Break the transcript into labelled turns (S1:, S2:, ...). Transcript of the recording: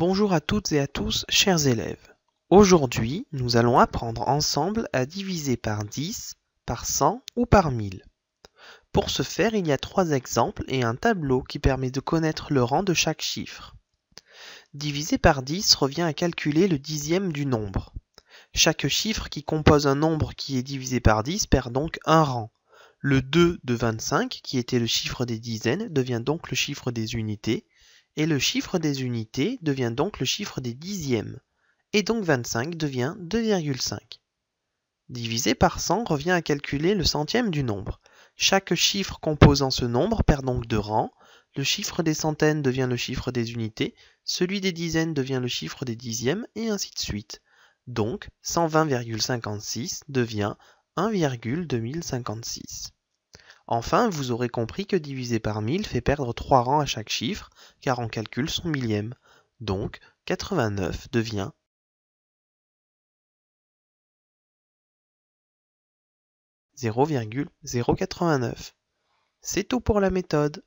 S1: Bonjour à toutes et à tous, chers élèves. Aujourd'hui, nous allons apprendre ensemble à diviser par 10, par 100 ou par 1000. Pour ce faire, il y a trois exemples et un tableau qui permet de connaître le rang de chaque chiffre. Diviser par 10 revient à calculer le dixième du nombre. Chaque chiffre qui compose un nombre qui est divisé par 10 perd donc un rang. Le 2 de 25, qui était le chiffre des dizaines, devient donc le chiffre des unités, et le chiffre des unités devient donc le chiffre des dixièmes, et donc 25 devient 2,5. Diviser par 100 revient à calculer le centième du nombre. Chaque chiffre composant ce nombre perd donc deux rangs, le chiffre des centaines devient le chiffre des unités, celui des dizaines devient le chiffre des dixièmes, et ainsi de suite. Donc 120,56 devient 1,2056. Enfin, vous aurez compris que diviser par 1000 fait perdre 3 rangs à chaque chiffre, car on calcule son millième. Donc, 89 devient
S2: « 0,089 ». C'est tout pour la méthode.